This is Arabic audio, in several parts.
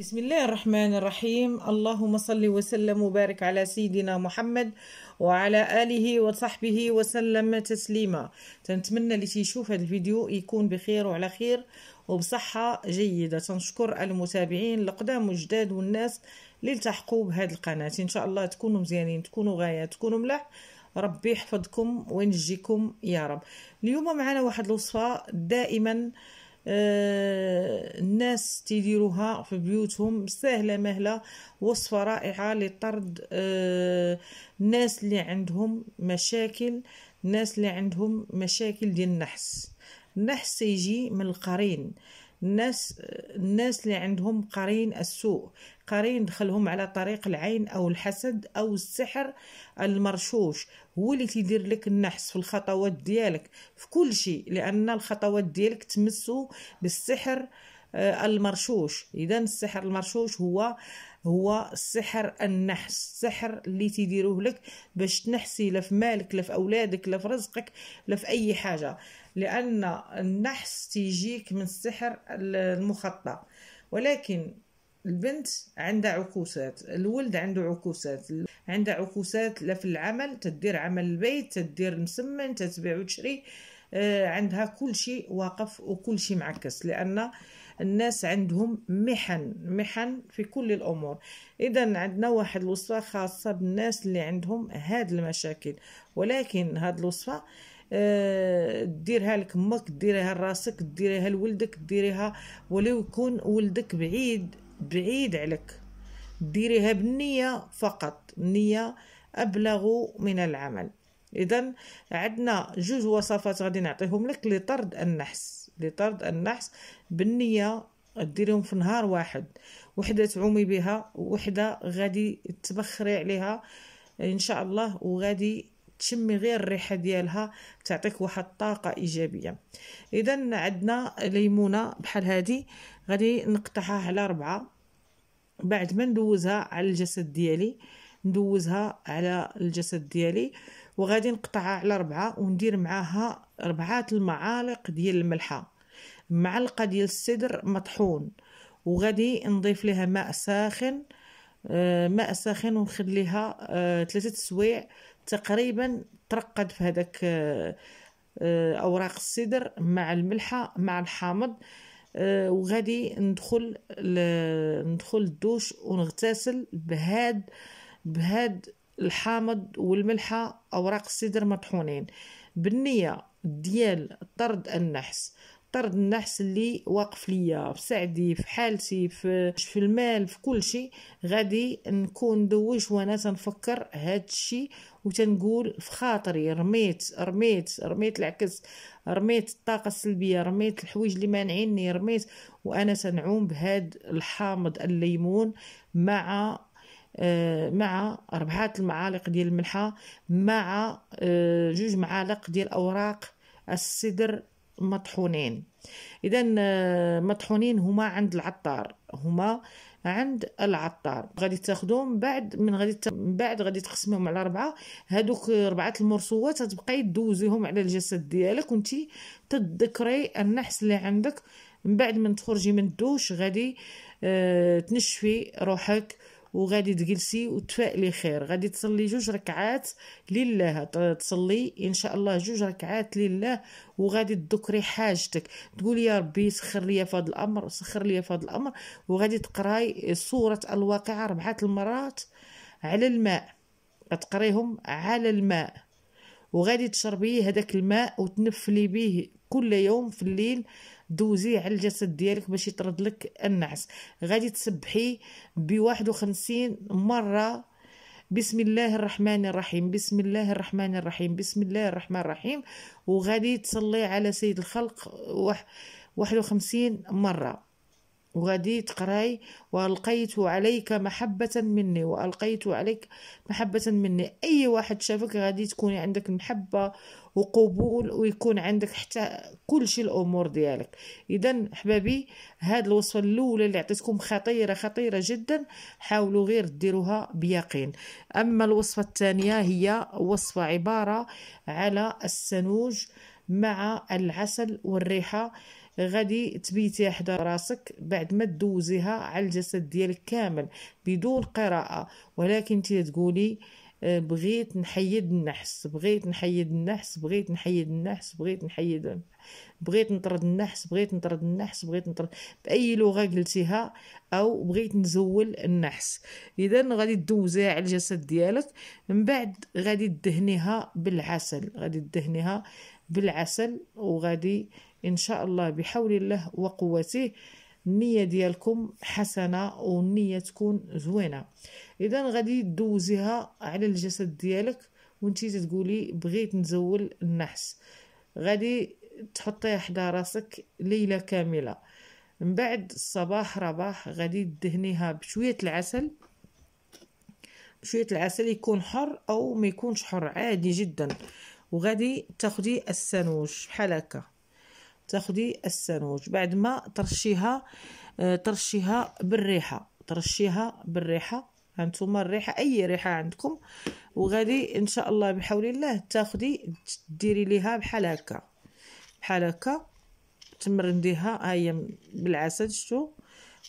بسم الله الرحمن الرحيم اللهم صل وسلم وبارك على سيدنا محمد وعلى آله وصحبه وسلم تسليما تنتمنى اللي تيشوف هذا الفيديو يكون بخير وعلى خير وبصحة جيدة تنشكر المتابعين القدام والجداد والناس اللي التحقوا بهذه القناة إن شاء الله تكونوا مزيانين تكونوا غاية تكونوا ملاح ربي يحفظكم وينجيكم يا رب اليوم معنا واحد الوصفة دائما آه آه، الناس تيديروها في بيوتهم سهله مهله وصفه رائعه لطرد آه، الناس اللي عندهم مشاكل الناس اللي عندهم مشاكل ديال النحس النحس يجي من القرين الناس الناس اللي عندهم قرين السوء قرين دخلهم على طريق العين او الحسد او السحر المرشوش هو اللي تيدير لك النحس في الخطوات ديالك في كل شيء لان الخطوات ديالك تمسوا بالسحر آه، المرشوش اذا السحر المرشوش هو هو سحر النحس السحر اللي تيديروه لك باش تنحسي لا في مالك لا في اولادك لا في رزقك لا في اي حاجه لأن النحس تيجيك من السحر المخطى ولكن البنت عندها عكوسات الولد عنده عكوسات عندها عكوسات لا في العمل تدير عمل البيت تدير مسمن تتبيع وتشري آه، عندها كل شيء واقف وكل شيء معكس لأن الناس عندهم محن محن في كل الأمور إذا عندنا واحد الوصفة خاصة بالناس اللي عندهم هاد المشاكل ولكن هاد الوصفة آه، ديرها لك امك ديريها لراسك ديريها لولدك ديريها ولو يكون ولدك بعيد بعيد عليك ديريها بالنية فقط النية أبلغ من العمل إذا عندنا جوج وصفات غادي نعطيهم لك لطرد النحس لطرد النحس بالنية ديريهم في نهار واحد وحدة تعومي بها وحدة غادي تبخري عليها إن شاء الله وغادي تشمي غير الريحه ديالها تعطيك واحد الطاقه ايجابيه اذا عندنا ليمونه بحال هذه غادي نقطعها على ربعة بعد ما ندوزها على الجسد ديالي ندوزها على الجسد ديالي وغادي نقطعها على ربعة وندير معاها ربعة المعالق ديال الملحه معلقه ديال السدر مطحون وغادي نضيف لها ماء ساخن آه، ماء ساخن ونخليها آه، ثلاثة سوايع تقريبا ترقد في هذاك آه، اوراق السدر مع الملحه مع الحامض وغادي ندخل ندخل الدوش ونغتسل بهاد بهاد الحامض والملحه اوراق السدر مطحونين بالنيه ديال طرد النحس طرد النحس اللي واقف ليا في سعدي في حالتي في في المال في كل شيء غادي نكون دوش وانا تنفكر هذا الشيء وتنقول في خاطري رميت رميت رميت العكس رميت الطاقة السلبية رميت الحوايج اللي مانعيني رميت وانا تنعوم بهاد الحامض الليمون مع آه، مع أربعة المعالق ديال الملحة مع آه، جوج معالق ديال أوراق السدر مطحونين اذا آه، مطحونين هما عند العطار هما عند العطار غادي تاخذهم بعد من غادي ت... من بعد غادي تقسمهم على ربعه هادوك ربعه المرصوات غتبقاي دوزيهم على الجسد ديالك وانت تذكري النحس اللي عندك من بعد من تخرجي من الدوش غادي آه، تنشفي روحك وغادي تجلسي وتفائلي خير غادي تصلي جوج ركعات لله تصلي ان شاء الله جوج ركعات لله وغادي تذكري حاجتك تقولي يا ربي سخر لي في هذا الامر سخر لي في هذا الامر وغادي تقراي سوره الواقعه اربعه المرات على الماء تقريهم على الماء وغادي تشربي هذاك الماء وتنفلي به كل يوم في الليل دوزيه على الجسد ديالك باش يطرد لك النعس غادي تسبحي بواحد وخمسين مره بسم الله الرحمن الرحيم بسم الله الرحمن الرحيم بسم الله الرحمن الرحيم وغادي تصلي على سيد الخلق واحد وخمسين مره وغادي تقراي والقيت عليك محبة مني والقيت عليك محبة مني اي واحد شافك غادي تكوني عندك محبة وقبول ويكون عندك حتى كل شيء الامور ديالك اذا حبابي هاد الوصفة الاولى اللي عطيتكم خطيرة خطيرة جدا حاولوا غير ديروها بيقين اما الوصفة الثانية هي وصفة عبارة على السنوج مع العسل والريحة غادي تبيتي حدا راسك بعد ما تدوزيها على الجسد ديالك كامل بدون قراءه ولكن انت تقولي آه، بغيت نحيد النحس بغيت نحيد النحس بغيت نحيد النحس بغيت نحيد بغيت نطرد النحس بغيت نطرد النحس بغيت نطرد باي لغه قلتيها او بغيت نزول النحس اذا غادي تدوزيها على الجسد ديالك من بعد غادي تدهنيها بالعسل غادي تدهنيها بالعسل وغادي ان شاء الله بحول الله وقوته النيه ديالكم حسنه والنيه تكون زوينه اذا غادي دوزيها على الجسد ديالك وانتي تقولي بغيت نزول النحس غادي تحطيها حدا راسك ليله كامله من بعد الصباح رباح غادي تدهنيها بشويه العسل بشويه العسل يكون حر او ما يكونش حر عادي جدا وغادي تاخدي السانوج بحال هكا تاخدي السانوج بعد ما ترشيها آه، ترشيها بالريحه ترشيها بالريحه هانتوما الريحه اي ريحه عندكم وغادي ان شاء الله بحول الله تاخدي ديري ليها بحال هكا بحال هكا تمرنديها ها هي بالعسل شتو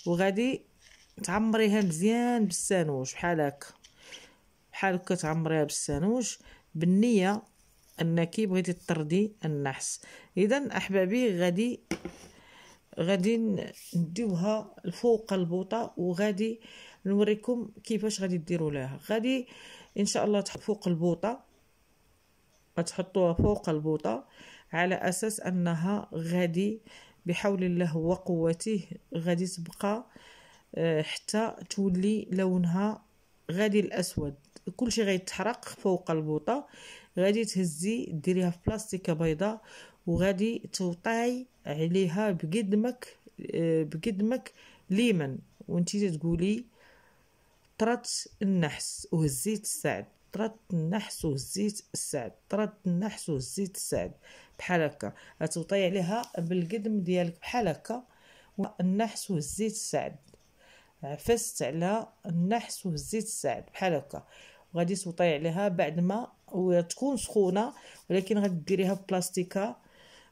وغادي تعمريها مزيان بالسانوج بحال هكا بحال هكا تعمريها بالسانوج بالنيه انك بغيتي تطردي النحس اذا احبابي غادي غادي نديوها الفوق البوطه وغادي نوريكم كيفاش غادي ديروا لها غادي ان شاء الله تحط فوق البوطه غتحطوها فوق البوطه على اساس انها غادي بحول الله وقوته غادي تبقى آه، حتى تولي لونها غادي الاسود كلشي غيتحرق فوق البوطه غادي تهزي ديريها في بلاستيكه بيضاء وغادي توطي عليها بقدمك آه، بقدمك ليمن وانتي تقولي طرات النحس وهزيت السعد طرات النحس وهزيت السعد طرات النحس وهزيت السعد بحال هكا غتوطي عليها بالقدم ديالك بحال هكا النحس وهزيت السعد عفست على النحس وهزيت السعد بحال هكا وغادي توطي عليها بعد ما وتكون سخونه ولكن غديريها في بلاستيكه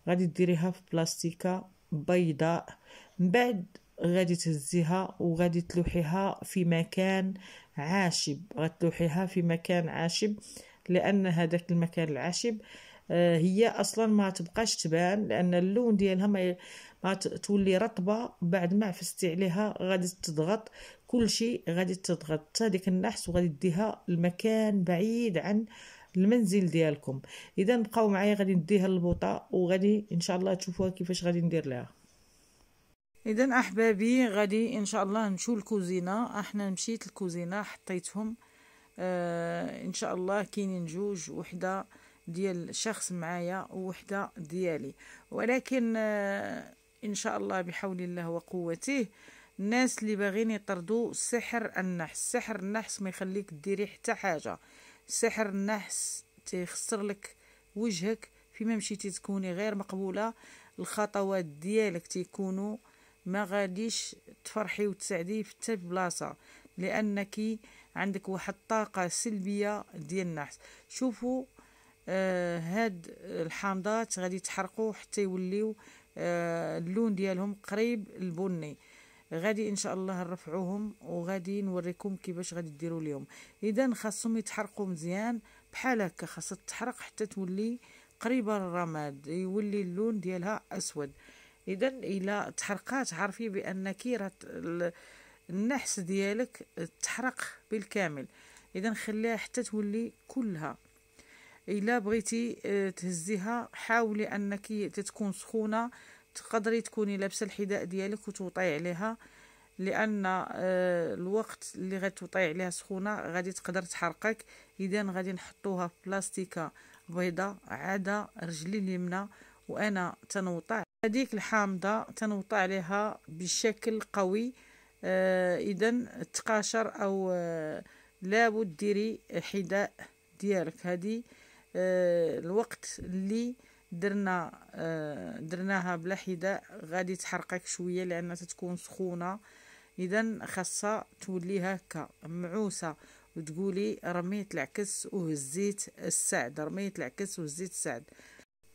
غادي ديريها في بلاستيكه بيضاء من بعد غادي تهزيها وغادي تلوحيها في مكان عاشب غتلوحيها في مكان عاشب لان هذاك المكان العاشب آه، هي اصلا ما تبقاش تبان لان اللون ديالها ما, ما تولي رطبه بعد ما عفستي عليها غادي تضغط كل شيء غادي تضغط حتى ديك النحس وغادي ديها لمكان بعيد عن المنزل ديالكم اذا بقاو معايا غادي نديها للبوطه وغادي ان شاء الله تشوفوها كيفاش غادي ندير لها اذا احبابي غادي ان شاء الله نمشيو للكوزينه احنا مشيت للكوزينه حطيتهم آه ان شاء الله كاينين جوج وحده ديال شخص معايا ووحده ديالي ولكن آه ان شاء الله بحول الله وقوته الناس اللي باغيين يطردوا سحر النحس سحر النحس ما يخليك ديري حتى حاجه سحر النحس تيخسر لك وجهك فيما مشيتي تكوني غير مقبوله الخطوات ديالك تيكونوا ما غاديش تفرحي وتسعدي في حتى بلاصه لانك عندك واحد الطاقه سلبيه ديال النحس شوفوا آه هاد الحامضات غادي تحرقوا حتى يوليو آه اللون ديالهم قريب البني غادي ان شاء الله نرفعوهم وغادي نوريكم كيفاش غادي ديروا اليوم اذا خاصهم يتحرقوا مزيان بحال هكا خاصها تحرق حتى تولي قريبه للرماد يولي اللون ديالها اسود اذا الى تحرقات عرفي بانك راه النحس ديالك تحرق بالكامل اذا خليها حتى تولي كلها الا بغيتي آه، تهزيها حاولي انك تتكون سخونه تقدري تكوني لابسه الحذاء ديالك وتوطي عليها لان آه، الوقت اللي غتوطي عليها سخونه غادي تقدر تحرقك اذا غادي نحطوها في بلاستيكه بيضاء عدا رجلي اليمنى وانا تنوطع هذيك الحامضه تنوطع عليها بشكل قوي آه، اذا تقاشر او آه، لابد ديري حذاء ديالك هذه الوقت اللي درنا آه، درناها بلا حذاء غادي تحرقك شويه لان تتكون سخونه اذا خاصها تولي هكا معوسه وتقولي رميت العكس وهزيت السعد رميت العكس وهزيت السعد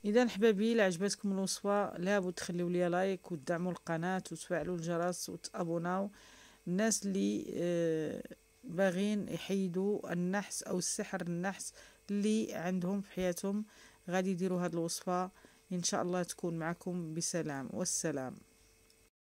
اذا حبابي الا عجبتكم الوصفه لابد تخليو لي لايك وتدعموا القناه وتفعلوا الجرس وتابوناو الناس اللي آه، باغين يحيدوا النحس او السحر النحس اللي عندهم في حياتهم غادي يديروا هاد الوصفه ان شاء الله تكون معكم بسلام والسلام